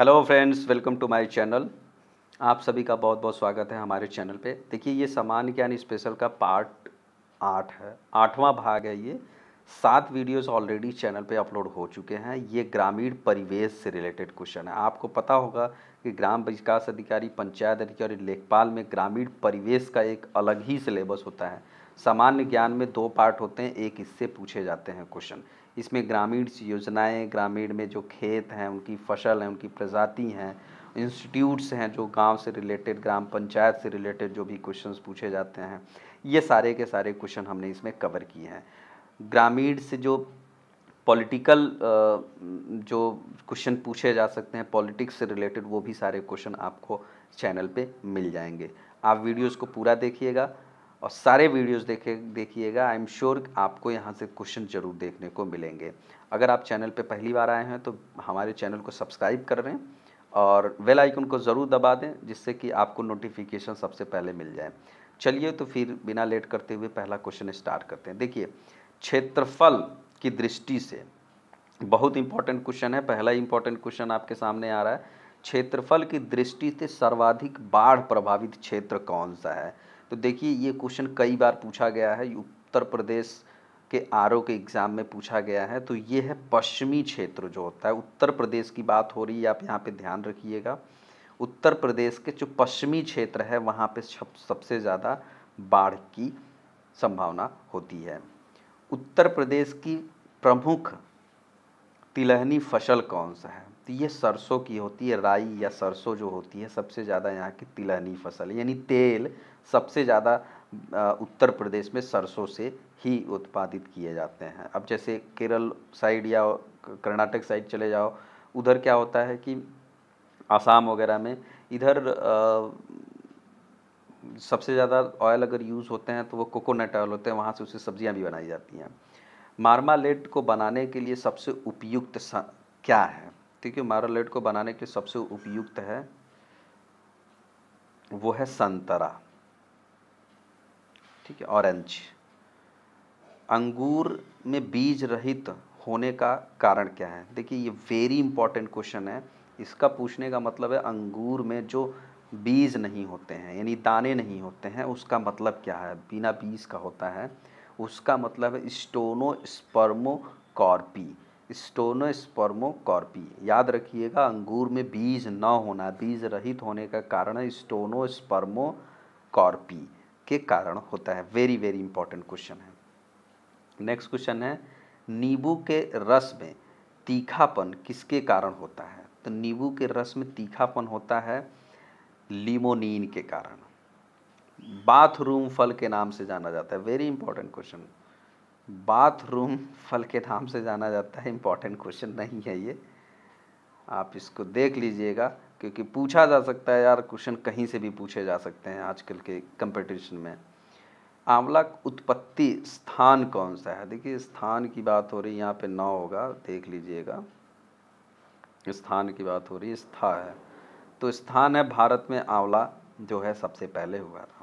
hello friends welcome to my channel आप सभी का बहुत बहुत स्वागत है हमारे चैनल पे देखिए ये सामान्य ज्ञान स्पेशल का पार्ट आठ है आठवां भाग है ये सात वीडियोस ऑलरेडी चैनल पे अपलोड हो चुके हैं ये ग्रामीण परिवेश से रिलेटेड क्वेश्चन है आपको पता होगा कि ग्राम विकास अधिकारी पंचायत अधिकारी लेखपाल में ग्रामीण परिवेश का एक अलग ही सिलेबस होता है सामान्य ज्ञान में दो पार्ट होते हैं एक इससे पूछे जाते हैं क्वेश्चन इसमें ग्रामीण योजनाएं ग्रामीण में जो खेत हैं उनकी फसल हैं उनकी प्रजाति हैं इंस्टीट्यूट्स हैं जो गांव से रिलेटेड ग्राम पंचायत से रिलेटेड जो भी क्वेश्चंस पूछे जाते हैं ये सारे के सारे क्वेश्चन हमने इसमें कवर किए हैं ग्रामीण से जो पॉलिटिकल जो क्वेश्चन पूछे जा सकते हैं पॉलिटिक्स से रिलेटेड वो भी सारे क्वेश्चन आपको चैनल पे मिल जाएंगे आप वीडियोस को पूरा देखिएगा और सारे वीडियोस देखे देखिएगा आई एम श्योर आपको यहाँ से क्वेश्चन जरूर देखने को मिलेंगे अगर आप चैनल पे पहली बार आए हैं तो हमारे चैनल को सब्सक्राइब कर रहे हैं और वेल आइकन को ज़रूर दबा दें जिससे कि आपको नोटिफिकेशन सबसे पहले मिल जाए चलिए तो फिर बिना लेट करते हुए पहला क्वेश्चन स्टार्ट करते हैं देखिए क्षेत्रफल की दृष्टि से बहुत इंपॉर्टेंट क्वेश्चन है पहला इंपॉर्टेंट क्वेश्चन आपके सामने आ रहा है क्षेत्रफल की दृष्टि से सर्वाधिक बाढ़ प्रभावित क्षेत्र कौन सा है तो देखिए ये क्वेश्चन कई बार पूछा गया है उत्तर प्रदेश के आर के एग्ज़ाम में पूछा गया है तो ये है पश्चिमी क्षेत्र जो होता है उत्तर प्रदेश की बात हो रही है आप यहाँ पे ध्यान रखिएगा उत्तर प्रदेश के जो पश्चिमी क्षेत्र है वहाँ पे सबसे ज़्यादा बाढ़ की संभावना होती है उत्तर प्रदेश की प्रमुख तिलहनी फसल कौन सा है तो ये सरसों की होती है राई या सरसों जो होती है सबसे ज़्यादा यहाँ की तिलहनी फसल यानी तेल सबसे ज़्यादा उत्तर प्रदेश में सरसों से ही उत्पादित किए जाते हैं अब जैसे केरल साइड या कर्नाटक साइड चले जाओ उधर क्या होता है कि आसाम वगैरह में इधर सबसे ज़्यादा ऑयल अगर यूज़ होते हैं तो वो कोकोनट ऑयल होते हैं वहाँ से उससे सब्ज़ियाँ भी बनाई जाती हैं मार्मालेड को बनाने के लिए सबसे उपयुक्त क्या है ठीक है मार्मालेड को बनाने के सबसे उपयुक्त है वो है संतरा ठीक है ऑरेंज अंगूर में बीज रहित होने का कारण क्या है देखिए ये वेरी इंपॉर्टेंट क्वेश्चन है इसका पूछने का मतलब है अंगूर में जो बीज नहीं होते हैं यानी दाने नहीं होते हैं उसका मतलब क्या है बिना बीज का होता है उसका मतलब है स्टोनो स्पर्मो कॉर्पी स्टोनो स्पर्मो कॉर्पी याद रखिएगा अंगूर में बीज न होना बीज रहित होने का कारण स्टोनो स्पर्मो कॉर्पी के कारण होता है वेरी वेरी इंपॉर्टेंट क्वेश्चन है नेक्स्ट क्वेश्चन है नींबू के रस में तीखापन किसके कारण होता है तो नींबू के रस में तीखापन होता है लिमोनिन के कारण बाथरूम फल के नाम से जाना जाता है वेरी इंपॉर्टेंट क्वेश्चन बाथरूम फल के नाम से जाना जाता है इंपॉर्टेंट क्वेश्चन नहीं है ये आप इसको देख लीजिएगा क्योंकि पूछा जा सकता है यार क्वेश्चन कहीं से भी पूछे जा सकते हैं आजकल के कंपटीशन में आंवला उत्पत्ति स्थान कौन सा है देखिए स्थान की बात हो रही है यहाँ पे नौ होगा देख लीजिएगा स्थान की बात हो रही है स्था है तो स्थान है भारत में आंवला जो है सबसे पहले हुआ था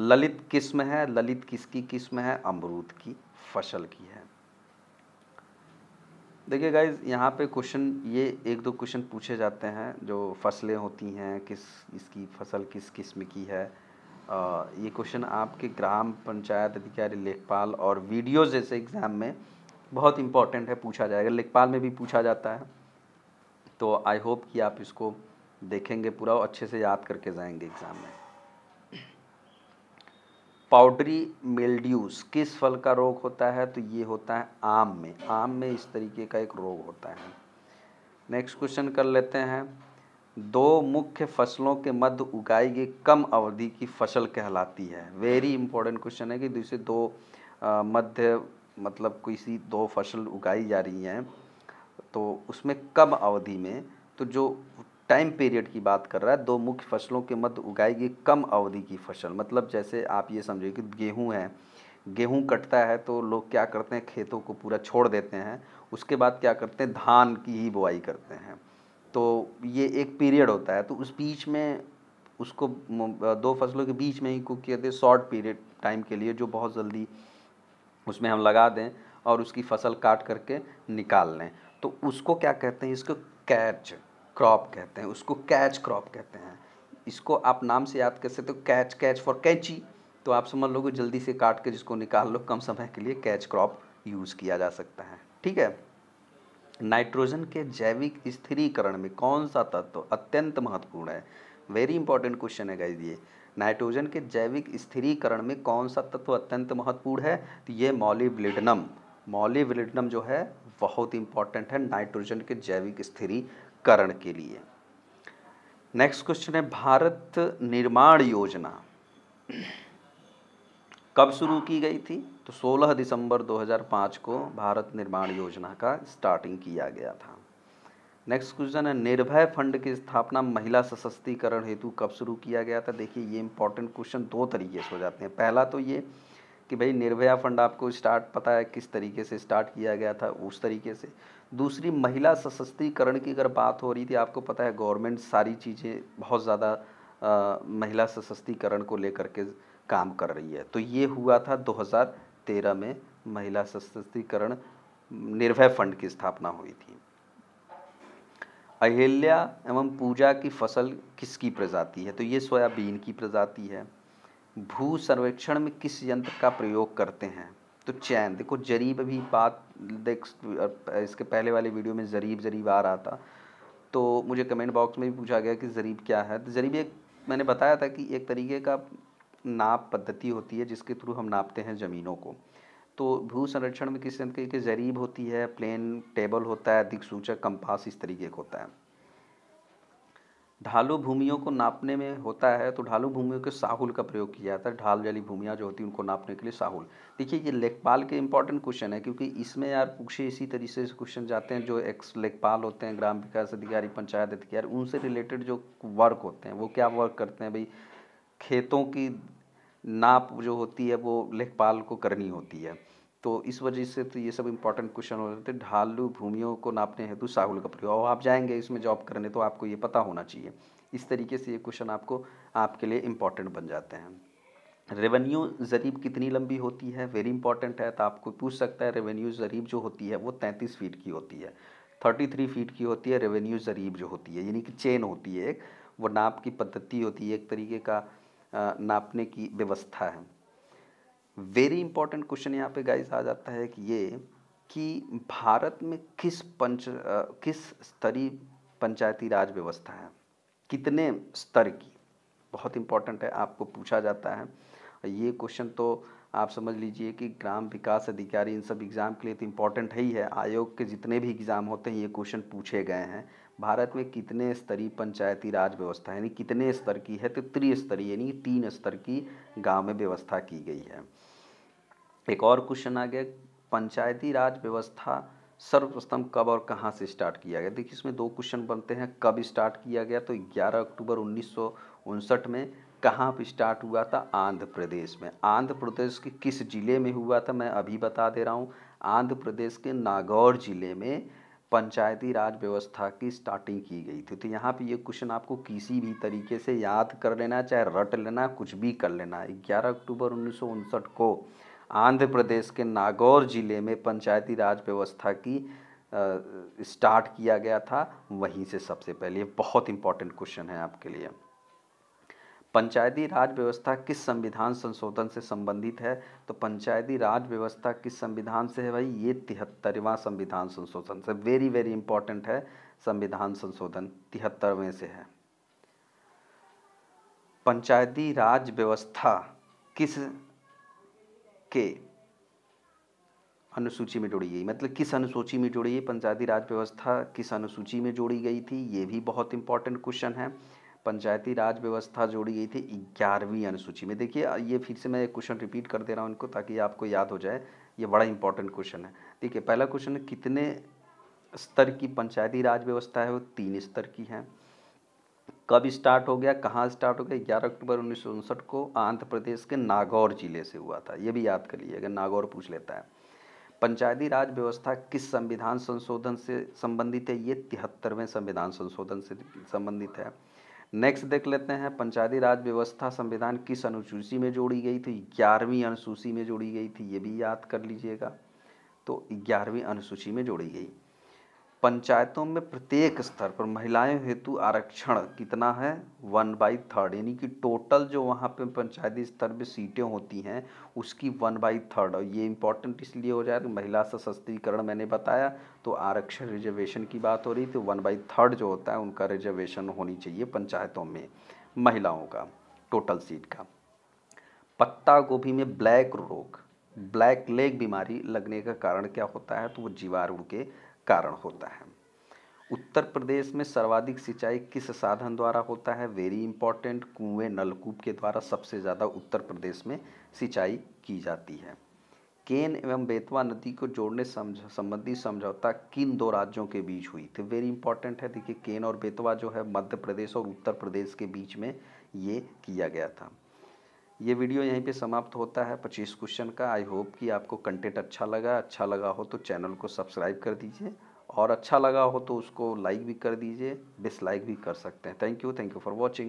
ललित किस्म है ललित किसकी किस्म है अमरूद की फसल की है देखिए गाइज यहाँ पे क्वेश्चन ये एक दो क्वेश्चन पूछे जाते हैं जो फसलें होती हैं किस इसकी फसल किस किस्म की है आ, ये क्वेश्चन आपके ग्राम पंचायत अधिकारी लेखपाल और वीडियो जैसे एग्ज़ाम में बहुत इंपॉर्टेंट है पूछा जाएगा लेखपाल में भी पूछा जाता है तो आई होप कि आप इसको देखेंगे पूरा और अच्छे से याद करके जाएंगे एग्ज़ाम में पाउडरी मेल्ड्यूस किस फल का रोग होता है तो ये होता है आम में आम में इस तरीके का एक रोग होता है नेक्स्ट क्वेश्चन कर लेते हैं दो मुख्य फसलों के मध्य उगाई गई कम अवधि की फसल कहलाती है वेरी इंपॉर्टेंट क्वेश्चन है कि दूसरे दो मध्य मतलब किसी दो फसल उगाई जा रही हैं तो उसमें कम अवधि में तो जो टाइम पीरियड की बात कर रहा है दो मुख्य फसलों के मध्य उगाई गई कम अवधि की फसल मतलब जैसे आप ये समझिए कि गेहूँ है गेहूँ कटता है तो लोग क्या करते हैं खेतों को पूरा छोड़ देते हैं उसके बाद क्या करते हैं धान की ही बुआई करते हैं तो ये एक पीरियड होता है तो उस बीच में उसको दो फसलों के बीच में ही कुक किया दे शॉर्ट पीरियड टाइम के लिए जो बहुत जल्दी उसमें हम लगा दें और उसकी फसल काट करके निकाल लें तो उसको क्या कहते हैं इसको कैच क्रॉप कहते हैं उसको कैच क्रॉप कहते हैं इसको आप नाम से याद कर सकते हो कैच कैच फॉर कैची तो आप समझ लोगे जल्दी से काट के जिसको निकाल लो कम समय के लिए कैच क्रॉप यूज़ किया जा सकता है ठीक है नाइट्रोजन के जैविक स्थिरीकरण में कौन सा तत्व अत्यंत महत्वपूर्ण है वेरी इंपॉर्टेंट क्वेश्चन है गाइस ये नाइट्रोजन के जैविक स्थिरीकरण में कौन सा तत्व अत्यंत महत्वपूर्ण है तो ये मॉलिब्लिडनम मॉलिब्लिडनम जो है बहुत इंपॉर्टेंट है नाइट्रोजन के जैविक स्थिरी करण के लिए नेक्स्ट क्वेश्चन है भारत निर्माण योजना कब शुरू की गई थी तो 16 दिसंबर 2005 को भारत निर्माण योजना का स्टार्टिंग किया गया था नेक्स्ट क्वेश्चन है निर्भय फंड की स्थापना महिला सशक्तिकरण हेतु कब शुरू किया गया था देखिए ये इंपॉर्टेंट क्वेश्चन दो तरीके से हो जाते हैं पहला तो ये कि भाई निर्भया फंड आपको स्टार्ट पता है किस तरीके से स्टार्ट किया गया था उस तरीके से दूसरी महिला सशक्तिकरण की अगर बात हो रही थी आपको पता है गवर्नमेंट सारी चीज़ें बहुत ज़्यादा महिला सशक्तिकरण को लेकर के काम कर रही है तो ये हुआ था 2013 में महिला सशक्तिकरण निर्भय फंड की स्थापना हुई थी अहिल्या एवं पूजा की फसल किसकी प्रजाति है तो ये सोयाबीन की प्रजाति है भू सर्वेक्षण में किस यंत्र का प्रयोग करते हैं तो चैन देखो जरीब भी बात देख इसके पहले वाले वीडियो में जरीब जरीब आ रहा था तो मुझे कमेंट बॉक्स में भी पूछा गया कि जरीब क्या है तो जरीब एक मैंने बताया था कि एक तरीके का नाप पद्धति होती है जिसके थ्रू हम नापते हैं ज़मीनों को तो भू संरक्षण में किस तरीके की जरीब होती है प्लेन टेबल होता है दिक्सूचक कंपास इस तरीके का होता है ढालू भूमियों को नापने में होता है तो ढालू भूमियों के साहुल का प्रयोग किया जाता है ढाल वाली भूमियाँ जो होती हैं उनको नापने के लिए साहुल देखिए ये लेखपाल के इंपॉर्टेंट क्वेश्चन है क्योंकि इसमें यार पूछे इसी तरीके से क्वेश्चन जाते हैं जो एक्स लेखपाल होते हैं ग्राम विकास अधिकारी पंचायत अधिकारी उनसे रिलेटेड जो वर्क होते हैं वो क्या वर्क करते हैं भाई खेतों की नाप जो होती है वो लेखपाल को करनी होती है तो इस वजह से तो ये सब इम्पॉर्टेंट क्वेश्चन हो जाते हैं ढालू भूमियों को नापने हेतु साहुल का प्रयोग आप जाएंगे इसमें जॉब करने तो आपको ये पता होना चाहिए इस तरीके से ये क्वेश्चन आपको आपके लिए इम्पॉर्टेंट बन जाते हैं रेवेन्यू ज़रीब कितनी लंबी होती है वेरी इंपॉर्टेंट है तो आपको पूछ सकता है रेवेन्यू ज़रीब जो होती है वो तैंतीस फीट की होती है थर्टी थ्री फीट की होती है रेवेन्यू ज़रीब जो होती है यानी कि चेन होती है एक वो नाप की पद्धति होती है एक तरीके का नापने की व्यवस्था है वेरी इंपॉर्टेंट क्वेश्चन यहाँ पे गाइस आ जाता है कि ये कि भारत में किस पंच किस स्तरीय पंचायती राज व्यवस्था है कितने स्तर की बहुत इंपॉर्टेंट है आपको पूछा जाता है ये क्वेश्चन तो आप समझ लीजिए कि ग्राम विकास अधिकारी इन सब एग्ज़ाम के लिए तो इम्पॉर्टेंट है ही है आयोग के जितने भी एग्ज़ाम होते हैं ये क्वेश्चन पूछे गए हैं भारत में कितने स्तरीय पंचायती राज व्यवस्था यानी कितने स्तर की है तो त्रिस्तरीय यानी तीन स्तर की गांव में व्यवस्था की गई है एक और क्वेश्चन आ गया पंचायती राज व्यवस्था सर्वप्रथम कब और कहाँ से स्टार्ट किया गया देखिए इसमें दो क्वेश्चन बनते हैं कब स्टार्ट किया गया तो 11 अक्टूबर उन्नीस में कहाँ पर स्टार्ट हुआ था आंध्र प्रदेश में आंध्र प्रदेश के किस ज़िले में हुआ था मैं अभी बता दे रहा हूँ आंध्र प्रदेश के नागौर ज़िले में पंचायती राज व्यवस्था की स्टार्टिंग की गई थी तो यहाँ पे ये क्वेश्चन आपको किसी भी तरीके से याद कर लेना चाहे रट लेना कुछ भी कर लेना ग्यारह अक्टूबर उन्नीस को आंध्र प्रदेश के नागौर ज़िले में पंचायती राज व्यवस्था की स्टार्ट किया गया था वहीं से सबसे पहले बहुत इंपॉर्टेंट क्वेश्चन है आपके लिए पंचायती राज व्यवस्था किस संविधान संशोधन से संबंधित है तो पंचायती राज व्यवस्था किस संविधान से है भाई ये तिहत्तरवां संविधान संशोधन से वेरी वेरी इंपॉर्टेंट है संविधान संशोधन तिहत्तरवें से है पंचायती राज व्यवस्था किस के अनुसूची में जोड़ी गई मतलब किस अनुसूची में जोड़ी गई पंचायती राज व्यवस्था किस अनुसूची में जोड़ी गई थी ये भी बहुत इंपॉर्टेंट क्वेश्चन है पंचायती राज व्यवस्था जोड़ी गई थी ग्यारहवीं अनुसूची में देखिए ये फिर से मैं क्वेश्चन रिपीट कर दे रहा हूँ इनको ताकि आपको याद हो जाए ये बड़ा इंपॉर्टेंट क्वेश्चन है ठीक है पहला क्वेश्चन कितने स्तर की पंचायती राज व्यवस्था है वो तीन स्तर की है कब स्टार्ट हो गया कहाँ स्टार्ट हो गया ग्यारह अक्टूबर उन्नीस को आंध्र प्रदेश के नागौर जिले से हुआ था ये भी याद कर लीजिएगा नागौर पूछ लेता है पंचायती राज व्यवस्था किस संविधान संशोधन से संबंधित है ये तिहत्तरवें संविधान संशोधन से संबंधित है नेक्स्ट देख लेते हैं पंचायती राज व्यवस्था संविधान किस अनुसूची में जोड़ी गई थी ग्यारहवीं अनुसूची में जोड़ी गई थी ये भी याद कर लीजिएगा तो ग्यारहवीं अनुसूची में जोड़ी गई पंचायतों में प्रत्येक स्तर पर महिलाएं हेतु आरक्षण कितना है वन बाई थर्ड यानी कि टोटल जो वहाँ पे पंचायती स्तर पे सीटें होती हैं उसकी वन बाई थर्ड और ये इंपॉर्टेंट इसलिए हो जाए तो महिला सशक्तिकरण मैंने बताया तो आरक्षण रिजर्वेशन की बात हो रही तो वन बाई थर्ड जो होता है उनका रिजर्वेशन होनी चाहिए पंचायतों में महिलाओं का टोटल सीट का पत्ता गोभी में ब्लैक रोग ब्लैक लेग बीमारी लगने का कारण क्या होता है तो वो जीवाणु के कारण होता है उत्तर प्रदेश में सर्वाधिक सिंचाई किस साधन द्वारा होता है वेरी इंपॉर्टेंट कुएं नलकूप के द्वारा सबसे ज़्यादा उत्तर प्रदेश में सिंचाई की जाती है केन एवं बेतवा नदी को जोड़ने संबंधी समझौता किन दो राज्यों के बीच हुई थी वेरी इंपॉर्टेंट है देखिए केन और बेतवा जो है मध्य प्रदेश और उत्तर प्रदेश के बीच में ये किया गया था ये वीडियो यहीं पे समाप्त होता है पच्चीस क्वेश्चन का आई होप कि आपको कंटेंट अच्छा लगा अच्छा लगा हो तो चैनल को सब्सक्राइब कर दीजिए और अच्छा लगा हो तो उसको लाइक भी कर दीजिए डिसलाइक भी कर सकते हैं thank you thank you for watching